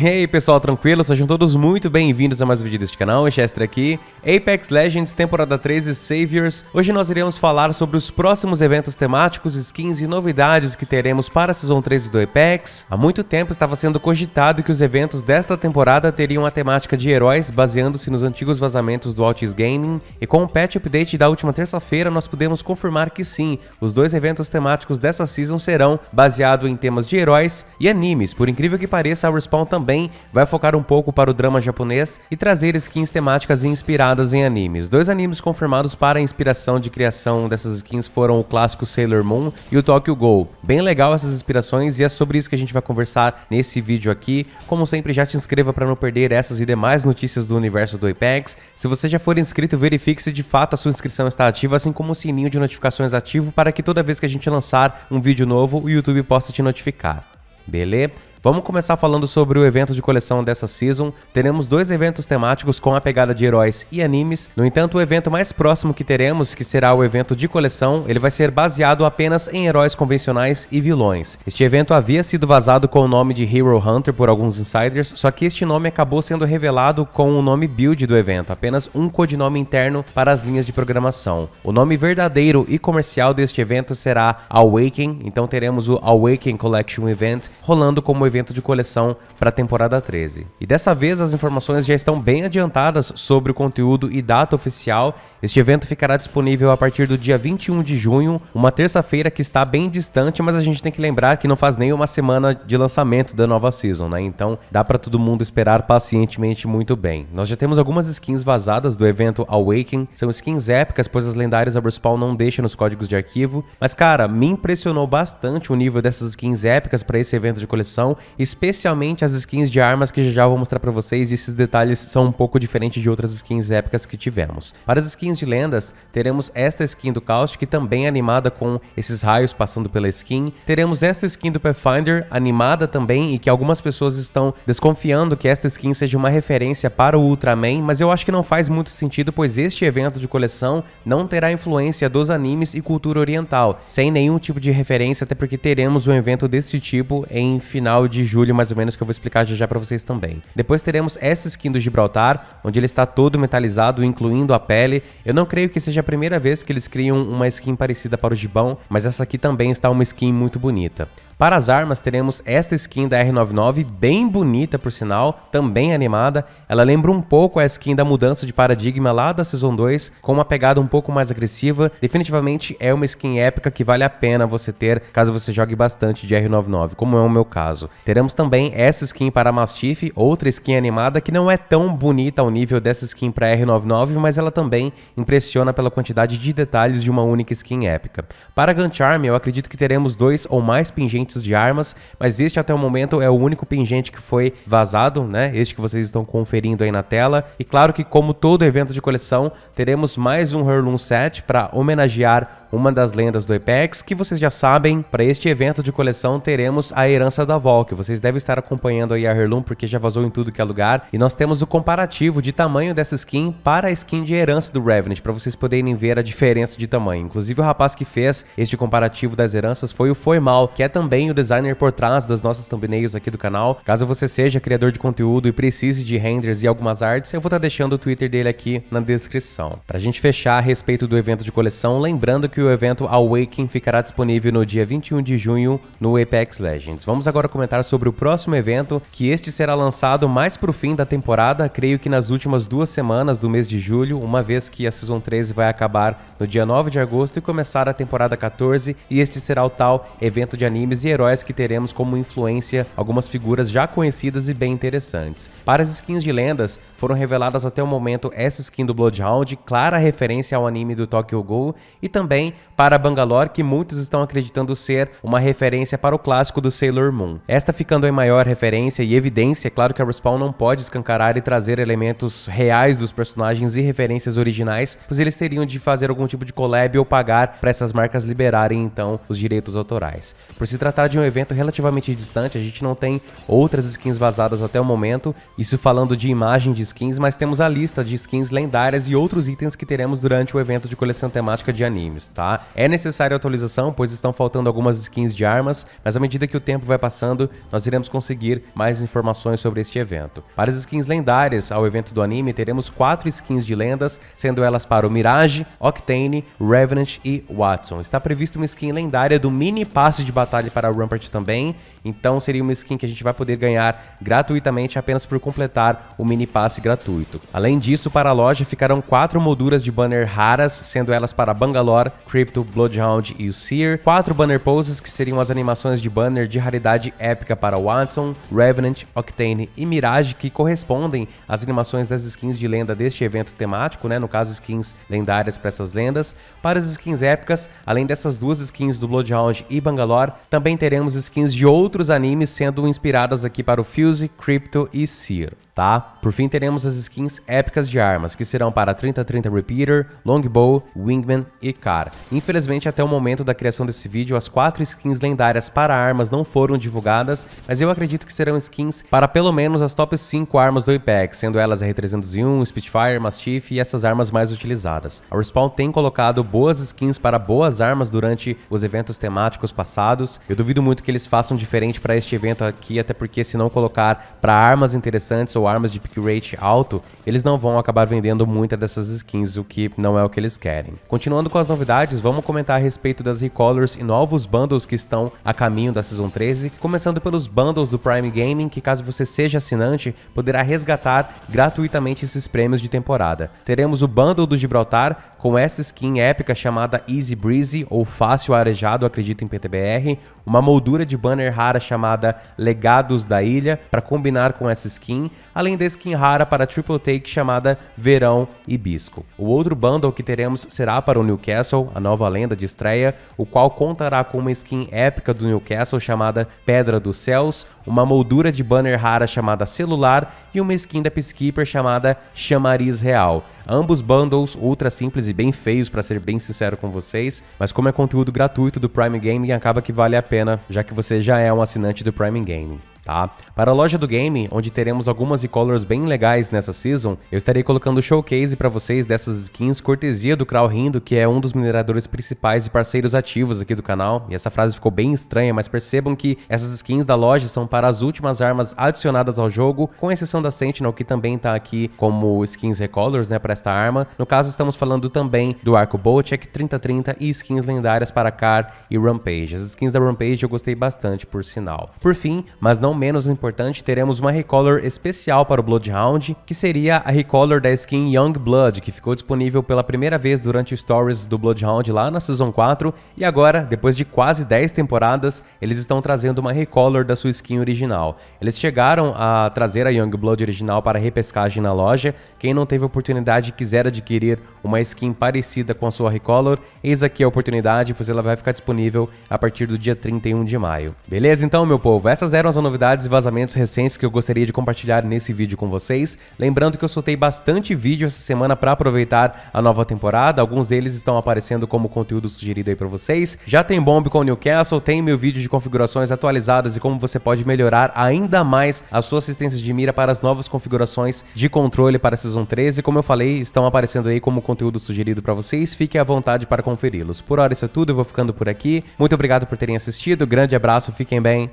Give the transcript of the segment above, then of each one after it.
Ei hey, pessoal, tranquilo? Sejam todos muito bem-vindos a mais um vídeo deste canal, Chester aqui. Apex Legends temporada 13 Saviors. Hoje nós iremos falar sobre os próximos eventos temáticos, skins e novidades que teremos para a Season 13 do Apex. Há muito tempo estava sendo cogitado que os eventos desta temporada teriam a temática de heróis, baseando-se nos antigos vazamentos do Altis Gaming, e com o patch update da última terça-feira nós pudemos confirmar que sim, os dois eventos temáticos dessa Season serão baseados em temas de heróis e animes. Por incrível que pareça, a Respawn também também vai focar um pouco para o drama japonês e trazer skins temáticas inspiradas em animes. Dois animes confirmados para a inspiração de criação dessas skins foram o clássico Sailor Moon e o Tokyo Ghoul. Bem legal essas inspirações e é sobre isso que a gente vai conversar nesse vídeo aqui. Como sempre, já te inscreva para não perder essas e demais notícias do universo do Apex. Se você já for inscrito, verifique se de fato a sua inscrição está ativa, assim como o sininho de notificações ativo para que toda vez que a gente lançar um vídeo novo, o YouTube possa te notificar. Beleza? Vamos começar falando sobre o evento de coleção dessa season. Teremos dois eventos temáticos com a pegada de heróis e animes. No entanto, o evento mais próximo que teremos, que será o evento de coleção, ele vai ser baseado apenas em heróis convencionais e vilões. Este evento havia sido vazado com o nome de Hero Hunter por alguns insiders, só que este nome acabou sendo revelado com o nome build do evento, apenas um codinome interno para as linhas de programação. O nome verdadeiro e comercial deste evento será Awaken, então teremos o Awaken Collection Event rolando como evento de coleção para a temporada 13. E dessa vez as informações já estão bem adiantadas sobre o conteúdo e data oficial este evento ficará disponível a partir do dia 21 de junho, uma terça-feira que está bem distante, mas a gente tem que lembrar que não faz nem uma semana de lançamento da nova season, né? Então dá para todo mundo esperar pacientemente muito bem. Nós já temos algumas skins vazadas do evento Awaken, são skins épicas, pois as lendárias Overspawn não deixam nos códigos de arquivo, mas cara, me impressionou bastante o nível dessas skins épicas para esse evento de coleção, especialmente as skins de armas que já vou mostrar para vocês, e esses detalhes são um pouco diferentes de outras skins épicas que tivemos. Para as skins skins de lendas, teremos esta skin do Caustic, também é animada com esses raios passando pela skin. Teremos esta skin do Pathfinder, animada também, e que algumas pessoas estão desconfiando que esta skin seja uma referência para o Ultraman, mas eu acho que não faz muito sentido, pois este evento de coleção não terá influência dos animes e cultura oriental, sem nenhum tipo de referência, até porque teremos um evento desse tipo em final de julho, mais ou menos, que eu vou explicar já já para vocês também. Depois teremos essa skin do Gibraltar, onde ele está todo metalizado, incluindo a pele, eu não creio que seja a primeira vez que eles criam uma skin parecida para o Gibão, mas essa aqui também está uma skin muito bonita. Para as armas, teremos esta skin da R99, bem bonita por sinal, também animada. Ela lembra um pouco a skin da mudança de paradigma lá da Season 2, com uma pegada um pouco mais agressiva. Definitivamente é uma skin épica que vale a pena você ter, caso você jogue bastante de R99, como é o meu caso. Teremos também essa skin para Mastiff, outra skin animada que não é tão bonita ao nível dessa skin para R99, mas ela também impressiona pela quantidade de detalhes de uma única skin épica. Para Charm, eu acredito que teremos dois ou mais pingentes pingentes de armas, mas este até o momento é o único pingente que foi vazado, né? Este que vocês estão conferindo aí na tela. E claro que como todo evento de coleção, teremos mais um Hurlum set para homenagear uma das lendas do Apex, que vocês já sabem, para este evento de coleção teremos a herança da Vol, que vocês devem estar acompanhando aí a Herloom, porque já vazou em tudo que é lugar, e nós temos o comparativo de tamanho dessa skin para a skin de herança do Revenant, para vocês poderem ver a diferença de tamanho. Inclusive o rapaz que fez este comparativo das heranças foi o Foi Mal, que é também o designer por trás das nossas thumbnails aqui do canal. Caso você seja criador de conteúdo e precise de renders e algumas artes, eu vou estar tá deixando o Twitter dele aqui na descrição. Pra gente fechar a respeito do evento de coleção, lembrando que que o evento Awakening ficará disponível no dia 21 de junho no Apex Legends. Vamos agora comentar sobre o próximo evento, que este será lançado mais pro fim da temporada, creio que nas últimas duas semanas do mês de julho, uma vez que a Season 13 vai acabar no dia 9 de agosto e começar a temporada 14, e este será o tal evento de animes e heróis que teremos como influência algumas figuras já conhecidas e bem interessantes. Para as skins de lendas, foram reveladas até o momento essa skin do Bloodhound, clara referência ao anime do Tokyo Ghoul, e também para Bangalore, que muitos estão acreditando ser uma referência para o clássico do Sailor Moon. Esta ficando em maior referência e evidência, é claro que a Respawn não pode escancarar e trazer elementos reais dos personagens e referências originais, pois eles teriam de fazer algum tipo de collab ou pagar para essas marcas liberarem então os direitos autorais. Por se tratar de um evento relativamente distante, a gente não tem outras skins vazadas até o momento, isso falando de imagem de skins, mas temos a lista de skins lendárias e outros itens que teremos durante o evento de coleção temática de animes tá? É necessária atualização, pois estão faltando algumas skins de armas, mas à medida que o tempo vai passando, nós iremos conseguir mais informações sobre este evento. Para as skins lendárias, ao evento do anime, teremos quatro skins de lendas, sendo elas para o Mirage, Octane, Revenant e Watson. Está previsto uma skin lendária do mini passe de batalha para Rampart também, então seria uma skin que a gente vai poder ganhar gratuitamente apenas por completar o mini passe gratuito. Além disso, para a loja ficarão quatro molduras de banner raras, sendo elas para Bangalore, Crypto, Bloodhound e o Seer. Quatro banner poses, que seriam as animações de banner de raridade épica para Watson, Revenant, Octane e Mirage, que correspondem às animações das skins de lenda deste evento temático, né? No caso, skins lendárias para essas lendas. Para as skins épicas, além dessas duas skins do Bloodhound e Bangalore, também teremos skins de outros animes sendo inspiradas aqui para o Fuse, Crypto e Seer tá? Por fim, teremos as skins épicas de armas, que serão para 30-30 Repeater, Longbow, Wingman e Car. Infelizmente, até o momento da criação desse vídeo, as quatro skins lendárias para armas não foram divulgadas, mas eu acredito que serão skins para pelo menos as top 5 armas do Apex, sendo elas R301, Spitfire, Mastiff e essas armas mais utilizadas. A Respawn tem colocado boas skins para boas armas durante os eventos temáticos passados. Eu duvido muito que eles façam diferente para este evento aqui, até porque se não colocar para armas interessantes ou armas de pick rate alto, eles não vão acabar vendendo muita dessas skins, o que não é o que eles querem. Continuando com as novidades, vamos comentar a respeito das recolors e novos bundles que estão a caminho da Season 13, começando pelos bundles do Prime Gaming, que caso você seja assinante, poderá resgatar gratuitamente esses prêmios de temporada. Teremos o bundle do Gibraltar com essa skin épica chamada Easy Breezy ou Fácil Arejado, acredito em PTBR, uma moldura de banner rara chamada Legados da Ilha para combinar com essa skin, além da skin rara para Triple Take chamada Verão Hibisco. O outro bundle que teremos será para o Newcastle, a nova lenda de estreia, o qual contará com uma skin épica do Newcastle chamada Pedra dos Céus, uma moldura de banner rara chamada Celular e uma skin da Peacekeeper chamada Chamariz Real. Ambos bundles ultra simples e bem feios, para ser bem sincero com vocês, mas como é conteúdo gratuito do Prime Gaming, acaba que vale a pena, já que você já é um assinante do Prime Gaming tá? Para a loja do game, onde teremos algumas e-colors bem legais nessa season, eu estarei colocando showcase para vocês dessas skins cortesia do Krauhindo, que é um dos mineradores principais e parceiros ativos aqui do canal. E essa frase ficou bem estranha, mas percebam que essas skins da loja são para as últimas armas adicionadas ao jogo, com exceção da Sentinel, que também está aqui como skins recolors, né, para esta arma. No caso, estamos falando também do Arco Bolchek 3030 e skins lendárias para Car e Rampage. As skins da Rampage eu gostei bastante, por sinal. Por fim, mas não menos importante, teremos uma recolor especial para o Bloodhound, que seria a recolor da skin Young Blood, que ficou disponível pela primeira vez durante o Stories do Bloodhound lá na Season 4, e agora, depois de quase 10 temporadas, eles estão trazendo uma recolor da sua skin original. Eles chegaram a trazer a Young Blood original para repescagem na loja, quem não teve oportunidade e quiser adquirir uma skin parecida com a sua Recolor, eis aqui a oportunidade, pois ela vai ficar disponível a partir do dia 31 de maio. Beleza então, meu povo? Essas eram as novidades e vazamentos recentes que eu gostaria de compartilhar nesse vídeo com vocês. Lembrando que eu soltei bastante vídeo essa semana para aproveitar a nova temporada, alguns deles estão aparecendo como conteúdo sugerido aí para vocês. Já tem bomb com o Newcastle, tem meu vídeo de configurações atualizadas e como você pode melhorar ainda mais a sua assistência de mira para as novas configurações de controle para a Season 13, como eu falei, estão aparecendo aí como conteúdo conteúdo sugerido para vocês, fiquem à vontade para conferi-los. Por hora isso é tudo, eu vou ficando por aqui. Muito obrigado por terem assistido, grande abraço, fiquem bem.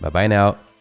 Bye bye now.